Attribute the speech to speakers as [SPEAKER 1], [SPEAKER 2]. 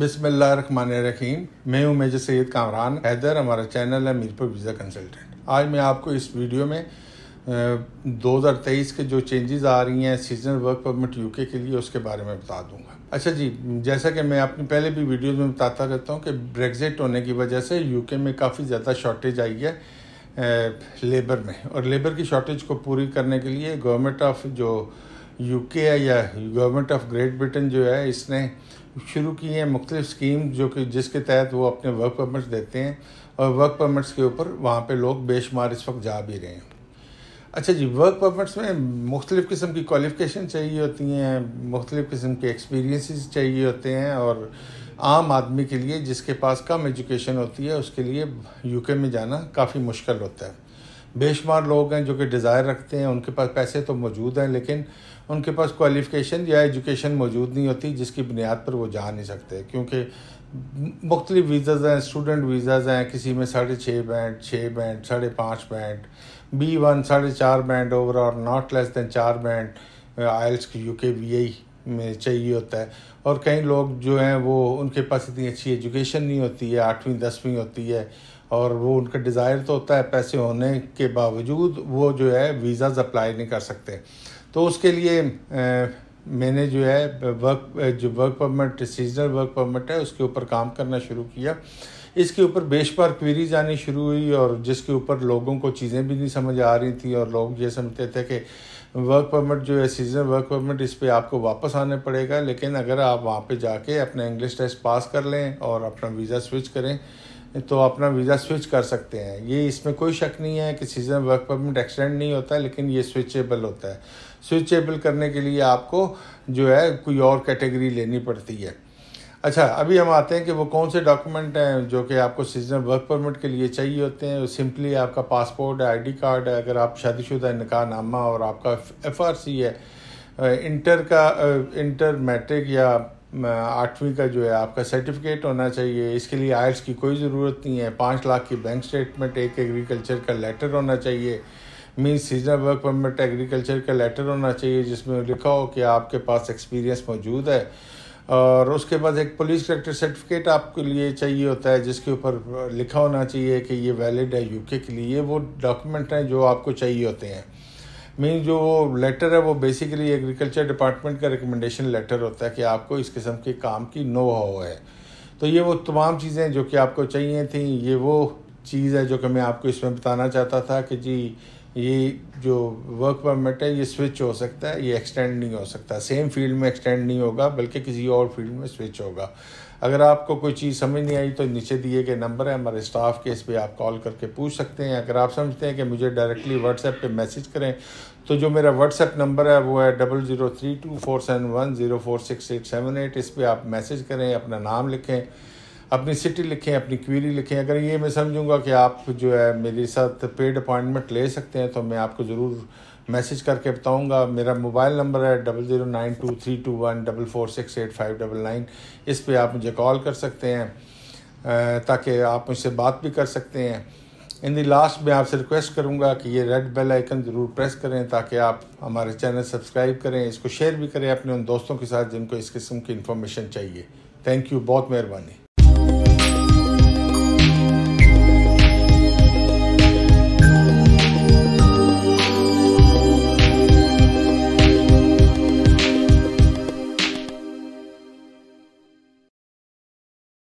[SPEAKER 1] रखीम मैं हूं मेजर सैद कामरान हैदर हमारा चैनल है मीरपुर वीज़ा कंसल्टेंट आज मैं आपको इस वीडियो में 2023 के जो चेंजेस आ रही हैं सीजनल वर्क परमिट यूके के लिए उसके बारे में बता दूंगा अच्छा जी जैसा कि मैं अपनी पहले भी वीडियोस में बताता रहता हूं कि ब्रेग्जिट होने की वजह से यूके में काफ़ी ज़्यादा शॉर्टेज आई है लेबर में और लेबर की शॉर्टेज को पूरी करने के लिए गवर्नमेंट ऑफ जो यूके है या गवर्नमेंट ऑफ ग्रेट ब्रिटेन जो है इसने शुरू की हैं मुख्तलिफ स्कीम जो कि जिसके तहत वो अपने वर्क परमिट्स देते हैं और वर्क परमिट्स के ऊपर वहाँ पर लोग बेशुमार इस वक्त जा भी रहे हैं अच्छा जी वर्क परमिट्स में मुख्तलिफ़ किस्म की क्वालिफ़िकेशन चाहिए होती हैं मुख्तलिफ़ किस्म के एक्सपीरियंसेस चाहिए होते हैं और आम आदमी के लिए जिसके पास कम एजुकेशन होती है उसके लिए यूके में जाना काफ़ी मुश्किल होता है बेशुमार लोग हैं जो कि डिज़ायर रखते हैं उनके पास पैसे तो मौजूद हैं लेकिन उनके पास क्वालिफ़िकेशन या एजुकेशन मौजूद नहीं होती जिसकी बुनियाद पर वो जा नहीं सकते क्योंकि मुख्तलि वीज़ाज़ हैं स्टूडेंट वीज़ाज़ हैं किसी में साढ़े छः बैंड छः बैंड साढ़े पाँच बैंड बी वन साढ़े चार band overall not less than चार बैंड आयल्स uh, की यू के वी आई में चाहिए होता है और कई लोग जो हैं वो उनके पास इतनी अच्छी एजुकेशन नहीं होती है आठवीं दसवीं होती है और वो उनका डिज़ायर तो होता है पैसे होने के बावजूद वो जो है वीज़ा अप्लाई नहीं कर सकते तो उसके लिए मैंने जो है वर्क जो work permit seasonal work permit है उसके ऊपर काम करना शुरू किया इसके ऊपर बेशबार क्वेरीज आनी शुरू हुई और जिसके ऊपर लोगों को चीज़ें भी नहीं समझ आ रही थी और लोग ये समझते थे कि वर्क परमिट जो है सीजनल वर्क परमिट इस पर आपको वापस आने पड़ेगा लेकिन अगर आप वहाँ पे जाके अपना इंग्लिश टेस्ट पास कर लें और अपना वीज़ा स्विच करें तो अपना वीज़ा स्विच कर सकते हैं ये इसमें कोई शक नहीं है कि सीजन वर्क परमिट एक्सटेंड नहीं होता है लेकिन ये स्विचेबल होता है स्विचेबल करने के लिए आपको जो है कोई और कैटेगरी लेनी पड़ती है अच्छा अभी हम आते हैं कि वो कौन से डॉक्यूमेंट हैं जो कि आपको सीजनल वर्क परमिट के लिए चाहिए होते हैं सिंपली आपका पासपोर्ट है आई कार्ड है अगर आप शादीशुदा निकाह नामा और आपका एफ है इंटर का इंटर मैट्रिक या आठवीं का जो है आपका सर्टिफिकेट होना चाहिए इसके लिए आयल्स की कोई ज़रूरत नहीं है पाँच लाख की बैंक स्टेटमेंट एक एग्रीकल्चर का लेटर होना चाहिए mean seasonal work permit agriculture का लेटर होना चाहिए जिसमें लिखा हो कि आपके पास एक्सपीरियंस मौजूद है और उसके बाद एक पुलिस कलेक्टर सर्टिफिकेट आपके लिए चाहिए होता है जिसके ऊपर लिखा होना चाहिए कि ये वैलिड है यूके के लिए वो डॉक्यूमेंट हैं जो आपको चाहिए होते हैं मीन जो लेटर है वो बेसिकली एग्रीकल्चर डिपार्टमेंट का रिकमेंडेशन लेटर होता है कि आपको इस किस्म के काम की नो हो है तो ये वो तमाम चीज़ें जो कि आपको चाहिए थी ये वो चीज़ है जो कि मैं आपको इसमें बताना चाहता था कि जी ये जो वर्क परमिट है ये स्विच हो सकता है ये एक्सटेंड नहीं हो सकता सेम फील्ड में एक्सटेंड नहीं होगा बल्कि किसी और फील्ड में स्विच होगा अगर आपको कोई चीज़ समझ नहीं आई तो नीचे दिए गए नंबर है हमारे स्टाफ के इस पर आप कॉल करके पूछ सकते हैं अगर आप समझते हैं कि मुझे डायरेक्टली व्हाट्सएप पे मैसेज करें तो जो मेरा व्हाट्सएप नंबर है वो है double zero three two four seven one zero four six eight seven eight इस पर आप मैसेज करें अपना नाम लिखें अपनी सिटी लिखें अपनी क्वेरी लिखें अगर ये मैं समझूंगा कि आप जो है मेरे साथ पेड अपॉइंटमेंट ले सकते हैं तो मैं आपको ज़रूर मैसेज करके बताऊंगा मेरा मोबाइल नंबर है double zero nine two three two one double four six eight five double nine इस पर आप मुझे कॉल कर सकते हैं ताकि आप मुझसे बात भी कर सकते हैं इन दी लास्ट में आपसे रिक्वेस्ट करूंगा कि ये रेड बेल आइकन ज़रूर प्रेस करें ताकि आप हमारे चैनल सब्सक्राइब करें इसको शेयर भी करें अपने उन दोस्तों के साथ जिनको इस किस्म की इन्फॉर्मेशन चाहिए थैंक यू बहुत मेहरबानी